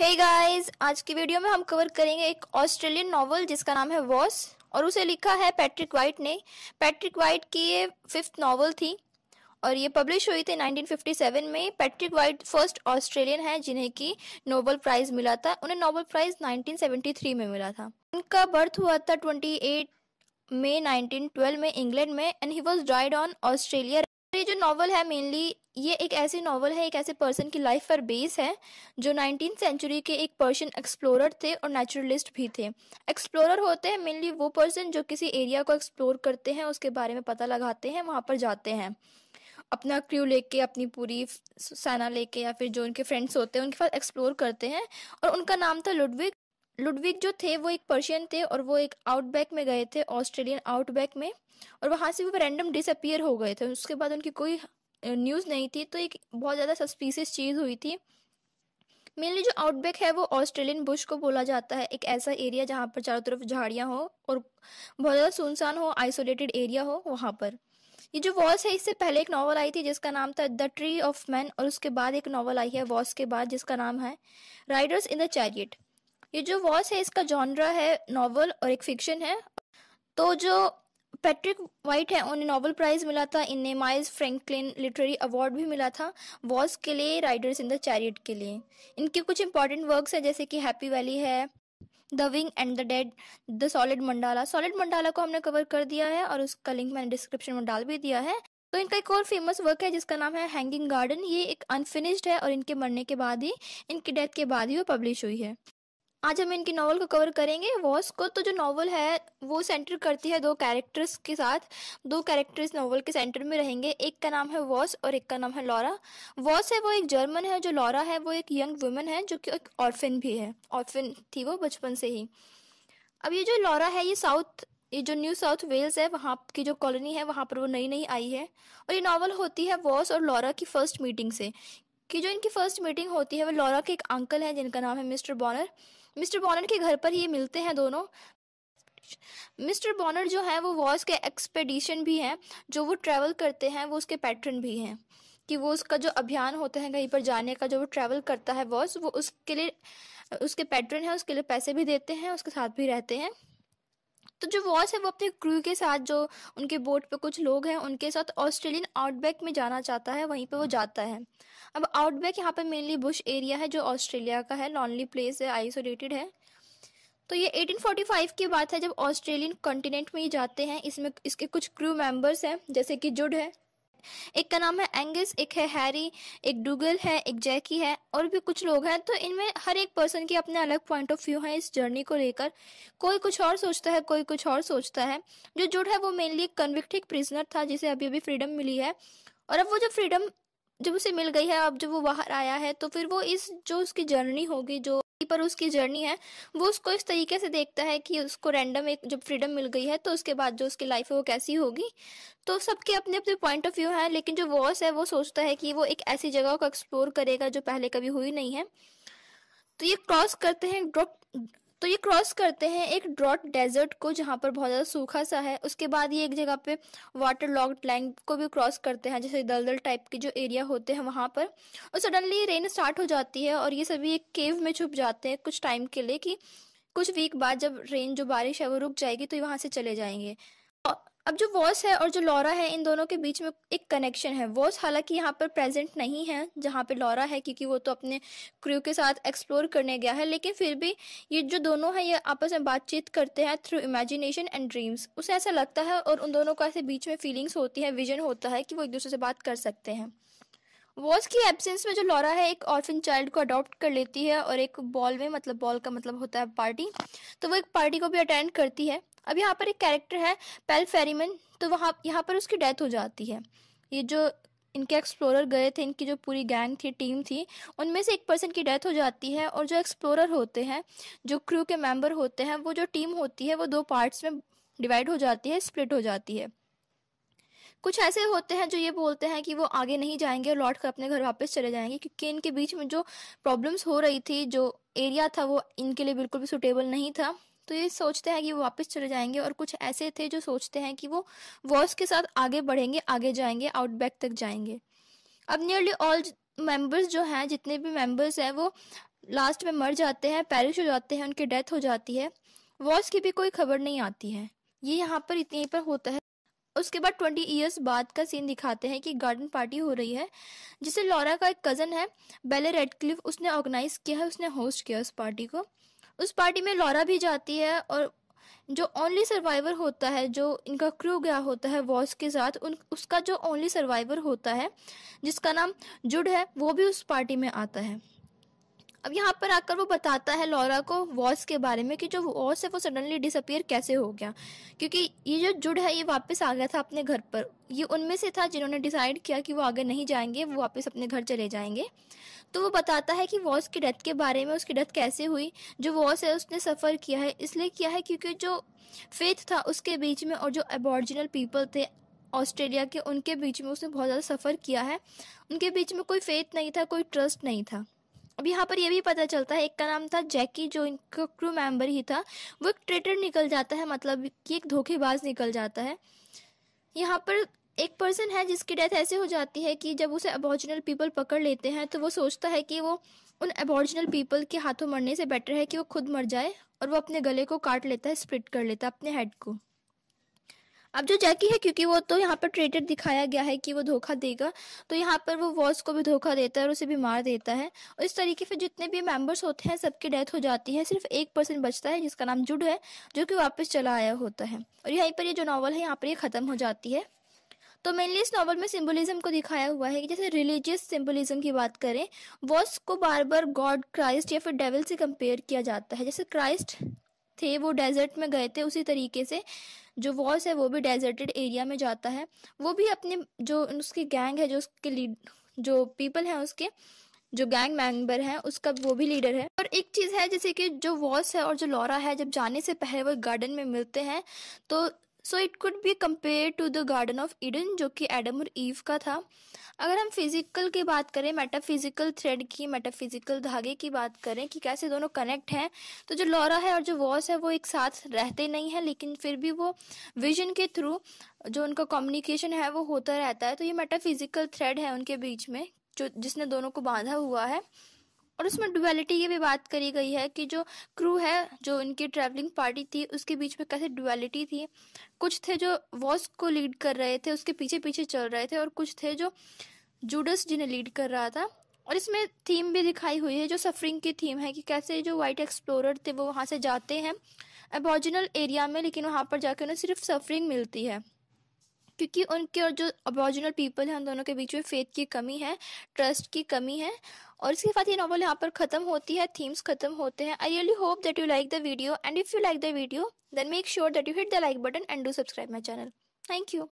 हे hey guys आज की video में हम कवर करेंगे एक ऑस्ट्रेलियन नॉवल जिसका नाम है वॉस और उसे लिखा है पैट्रिक वाइट ने पैट्रिक वाइट की ये फिफ्थ नॉवल थी और ये पब्लिश हुई थी 1957 में पैट्रिक वाइट फर्स्ट ऑस्ट्रेलियन है जिन्हें की नोबल प्राइज मिला था उन्हें नोबल प्राइज 1973 में मिला था उनका बर्थ हुआ था ट्वेंटी मई 1912 में इंग्लैंड में and he was died on Australia ये जो नॉवल है मेनली ये एक ऐसी नावल है एक ऐसे पर्सन की लाइफ पर बेस है जो नाइनटीन सेंचुरी के एक पर्शियन एक्सप्लोरर थे और नेचुरलिस्ट भी थे एक्सप्लोरर होते हैं मेनली वो पर्सन जो किसी एरिया को एक्सप्लोर करते हैं उसके बारे में पता लगाते हैं वहाँ पर जाते हैं अपना क्रू लेके अपनी पूरी सेना लेके या फिर जो उनके फ्रेंड्स होते हैं उनके पास एक्सप्लोर करते हैं और उनका नाम था लुडविक लुडविक जो थे वो एक पर्शियन थे और वो एक आउटबैक में गए थे ऑस्ट्रेलियन आउटबैक में और वहाँ से वो रैंडम डिसअपियर हो गए थे उसके बाद उनकी कोई न्यूज़ नहीं थी तो एक बहुत ज़्यादा सस्पीसियस चीज़ हुई थी मेनली जो आउटबैक है वो ऑस्ट्रेलियन बुश को बोला जाता है एक ऐसा एरिया जहाँ पर चारों तरफ झाड़ियाँ हो और बहुत ज़्यादा सुनसान हो आइसोलेटेड एरिया हो वहाँ पर ये जो वॉस है इससे पहले एक नॉवल आई थी जिसका नाम था द ट्री ऑफ मैन और उसके बाद एक नॉवल आई है वॉस के बाद जिसका नाम है राइडर्स इन द चैरियट ये जो वॉस है इसका जॉनरा है नॉवल और एक फिक्शन है तो जो पैट्रिक वाइट है उन्हें नोबेल प्राइज मिला था इन्हें माइल्स फ्रैंकलिन लिटरेरी अवार्ड भी मिला था वॉस के लिए राइडर्स इन द चैरियट के लिए इनके कुछ इंपॉर्टेंट वर्क्स हैं जैसे कि हैप्पी वैली है the Living and the Dead the Solid Mandala Solid Mandala को हमने कवर कर दिया है और उसका लिंक मैंने डिस्क्रिप्शन में डाल भी दिया है तो इनका एक और फेमस वर्क है जिसका नाम है हैंगिंग गार्डन ये एक अनफिनिश्ड है और इनके मरने के बाद ही इनकी डेथ के बाद ही वो पब्लिश हुई है आज हम इनकी नॉवल को कवर करेंगे वॉस को तो जो नॉवल है वो सेंटर करती है दो कैरेक्टर्स के साथ दो कैरेक्टर्स नॉवल के सेंटर में रहेंगे एक का नाम है वॉस और एक का नाम है लॉरा वॉस है वो एक जर्मन है जो लॉरा है वो एक यंग वुमेन है जो कि एक ऑर्फिन भी है ऑर्फिन थी वो बचपन से ही अब ये जो लॉरा है ये साउथ ये जो न्यू साउथ वेल्स है वहाँ की जो कॉलोनी है वहाँ पर वो नई नई आई है और ये नॉवल होती है वॉस और लॉरा की फर्स्ट मीटिंग से कि जो इनकी फर्स्ट मीटिंग होती है वो लॉरा के एक अंकल हैं जिनका नाम है मिस्टर बॉनर मिस्टर बॉनर के घर पर ही ये मिलते हैं दोनों मिस्टर बॉनर जो है वो वॉस के एक्सपेडिशन भी हैं जो वो ट्रैवल करते हैं वो उसके पैटर्न भी हैं कि वो उसका जो अभियान होता है कहीं पर जाने का जो वो ट्रैवल करता है वॉस वो उसके लिए उसके पैटर्न है उसके लिए पैसे भी देते हैं उसके साथ भी रहते हैं तो जो वॉच है वो अपने क्रू के साथ जो उनके बोट पे कुछ लोग हैं उनके साथ ऑस्ट्रेलियन आउटबैक में जाना चाहता है वहीं पे वो जाता है अब आउटबैक यहाँ पे मेनली बुश एरिया है जो ऑस्ट्रेलिया का है लॉन्ली प्लेस है आइसोलेटेड है तो ये 1845 की बात है जब ऑस्ट्रेलियन कॉन्टिनेंट में ही जाते हैं इसमें इसके कुछ क्रू मेंबर्स हैं जैसे कि जुड है एक का नाम है एंगस एक है हैरी एक डूगल है एक जैकी है और भी कुछ लोग हैं तो इनमें हर एक पर्सन के अपने अलग पॉइंट ऑफ व्यू है इस जर्नी को लेकर कोई कुछ और सोचता है कोई कुछ और सोचता है जो जुड़ है वो मेनली कन्विक्टेड प्रिजनर था जिसे अभी अभी फ्रीडम मिली है और अब वो जो फ्रीडम जब उसे मिल गई है अब जब वो बाहर आया है तो फिर वो इस जो उसकी जर्नी होगी जो पर उसकी जर्नी है वो उसको इस तरीके से देखता है कि उसको रैंडम एक जब फ्रीडम मिल गई है तो उसके बाद जो उसकी लाइफ है वो कैसी होगी तो सबके अपने अपने पॉइंट ऑफ व्यू है लेकिन जो वॉस है वो सोचता है कि वो एक ऐसी जगह को एक्सप्लोर करेगा जो पहले कभी हुई नहीं है तो ये क्रॉस करते हैं ड्रॉप तो ये क्रॉस करते हैं एक ड्रॉट डेजर्ट को जहाँ पर बहुत ज़्यादा सूखा सा है उसके बाद ये एक जगह पे वाटर लॉकड लैंड को भी क्रॉस करते हैं जैसे दलदल टाइप के जो एरिया होते हैं वहाँ पर और सडनली रेन स्टार्ट हो जाती है और ये सभी एक केव में छुप जाते हैं कुछ टाइम के लिए कि कुछ वीक बाद जब रेन जो बारिश है वो रुक जाएगी तो वहाँ से चले जाएंगे अब जो वॉस है और जो लॉरा है इन दोनों के बीच में एक कनेक्शन है वॉस हालांकि यहाँ पर प्रेजेंट नहीं है जहाँ पे लॉरा है क्योंकि वो तो अपने क्रू के साथ एक्सप्लोर करने गया है लेकिन फिर भी ये जो दोनों हैं ये आपस में बातचीत करते हैं थ्रू इमेजिनेशन एंड ड्रीम्स उसे ऐसा लगता है और उन दोनों को ऐसे बीच में फीलिंग्स होती है विजन होता है कि वो एक दूसरे से बात कर सकते हैं वॉस की एब्सेंस में जो लॉरा है एक ऑर्फिन चाइल्ड को अडॉप्ट कर लेती है और एक बॉल में मतलब बॉल का मतलब होता है पार्टी तो वो एक पार्टी को भी अटेंड करती है अब यहाँ पर एक कैरेक्टर है पेल फेरीमन तो वहाँ यहाँ पर उसकी डेथ हो जाती है ये जो इनके एक्सप्लोरर गए थे इनकी जो पूरी गैंग थी टीम थी उनमें से एक पर्सन की डेथ हो जाती है और जो एक्सप्लोरर होते हैं जो क्रू के मेंबर होते हैं वो जो टीम होती है वो दो पार्ट्स में डिवाइड हो जाती है स्प्लिट हो जाती है कुछ ऐसे होते हैं जो ये बोलते हैं कि वो आगे नहीं जाएंगे और लौट कर अपने घर वापस चले जाएंगे क्योंकि इनके बीच में जो प्रॉब्लम्स हो रही थी जो एरिया था वो इनके लिए बिल्कुल भी सुटेबल नहीं था तो ये सोचते हैं कि वो वापस चले जाएंगे और कुछ ऐसे थे जो सोचते हैं कि वो वॉर्स के साथ आगे बढ़ेंगे आगे जाएंगे आउटबैक तक जाएंगे अब नियरली ऑल मेंबर्स जो हैं जितने भी मेंबर्स हैं वो लास्ट में मर जाते हैं पैरिश हो जाते हैं उनकी डेथ हो जाती है वॉस की भी कोई खबर नहीं आती है ये यहाँ पर इतने पर होता है उसके बाद ट्वेंटी ईयर्स बाद का सीन दिखाते हैं कि गार्डन पार्टी हो रही है जिसे लॉरा का एक कज़न है बेले रेडक्लिफ उसने ऑर्गेनाइज किया है उसने होस्ट किया उस पार्टी को उस पार्टी में लॉरा भी जाती है और जो ओनली सर्वाइवर होता है जो इनका क्रू गया होता है वॉस के साथ उन उसका जो ओनली सर्वाइवर होता है जिसका नाम जुड है वो भी उस पार्टी में आता है अब यहाँ पर आकर वो बताता है लॉरा को वॉस के बारे में कि जो वॉस है वो सडनली डिसअपियर कैसे हो गया क्योंकि ये जो जुड़ है ये वापस आ गया था अपने घर पर ये उनमें से था जिन्होंने डिसाइड किया कि वो आगे नहीं जाएंगे वो वापस अपने घर चले जाएंगे तो वो बताता है कि वॉस की डेथ के बारे में उसकी डेथ कैसे हुई जो वॉस है उसने सफ़र किया है इसलिए किया है क्योंकि जो फेथ था उसके बीच में और जो एबॉरिजिनल पीपल थे ऑस्ट्रेलिया के उनके बीच में उसने बहुत ज़्यादा सफ़र किया है उनके बीच में कोई फेथ नहीं था कोई ट्रस्ट नहीं था अब यहाँ पर यह भी पता चलता है एक का नाम था जैकी जो इनका क्रू मेंबर ही था वो एक ट्रेटर निकल जाता है मतलब कि एक धोखेबाज निकल जाता है यहाँ पर एक पर्सन है जिसकी डेथ ऐसे हो जाती है कि जब उसे अबॉर्जिनल पीपल पकड़ लेते हैं तो वो सोचता है कि वो उन अबॉर्जिनल पीपल के हाथों मरने से बेटर है कि वो खुद मर जाए और वो अपने गले को काट लेता है स्प्रिट कर लेता है अपने हेड को अब जो जैकी है क्योंकि वो तो यहाँ पर ट्रेडर दिखाया गया है कि वो धोखा देगा तो यहाँ पर वो वॉस को भी धोखा देता है और उसे भी मार देता है और इस तरीके से जितने भी मेम्बर्स होते हैं सबकी डेथ हो जाती है सिर्फ एक पर्सन बचता है जिसका नाम जुड है जो कि वापस चला आया होता है और यहीं पर ये जो नॉवल है यहाँ पर ये ख़त्म हो जाती है तो मेनली इस नॉवल में सिंबलिज्म को दिखाया हुआ है कि जैसे रिलीजियस सिंबलिज्म की बात करें वॉस को बार बार गॉड क्राइस्ट या फिर डेविल से कंपेयर किया जाता है जैसे क्राइस्ट थे वो डेजर्ट में गए थे उसी तरीके से जो वॉस है वो भी डेजर्टेड एरिया में जाता है वो भी अपने जो उसकी गैंग है जो उसके लीड जो पीपल हैं उसके जो गैंग मेंबर है उसका वो भी लीडर है और एक चीज है जैसे कि जो वॉस है और जो लॉरा है जब जाने से पहले वो गार्डन में मिलते हैं तो so it could be compare to the Garden of Eden जो कि एडम और ईव का था अगर हम फिजिकल की बात करें मेटाफिजिकल थ्रेड की मेटाफिजिकल धागे की बात करें कि कैसे दोनों कनेक्ट हैं तो जो लॉरा है और जो वॉस है वो एक साथ रहते नहीं है लेकिन फिर भी वो विजन के थ्रू जो उनका कम्युनिकेशन है वो होता रहता है तो ये मेटाफिजिकल थ्रेड है उनके बीच में जो जिसने दोनों को बांधा हुआ है और उसमें डुअलिटी ये भी बात करी गई है कि जो क्रू है जो इनकी ट्रैवलिंग पार्टी थी उसके बीच में कैसे डुअलिटी थी कुछ थे जो वॉस को लीड कर रहे थे उसके पीछे पीछे चल रहे थे और कुछ थे जो जूडस जिन्हें लीड कर रहा था और इसमें थीम भी दिखाई हुई है जो सफरिंग की थीम है कि कैसे जो वाइट एक्सप्लोरर थे वो वहाँ से जाते हैं एबॉर्जिनल एरिया में लेकिन वहाँ पर जाकर उन्हें सिर्फ सफरिंग मिलती है क्योंकि उनके और जो अबॉरिजिनल पीपल हैं उन दोनों के बीच में फेथ की कमी है ट्रस्ट की कमी है और इसके साथ ये नॉवल यहाँ पर ख़त्म होती है थीम्स ख़त्म होते हैं I really hope that you like the video and if you like the video then make sure that you hit the like button and do subscribe my channel thank you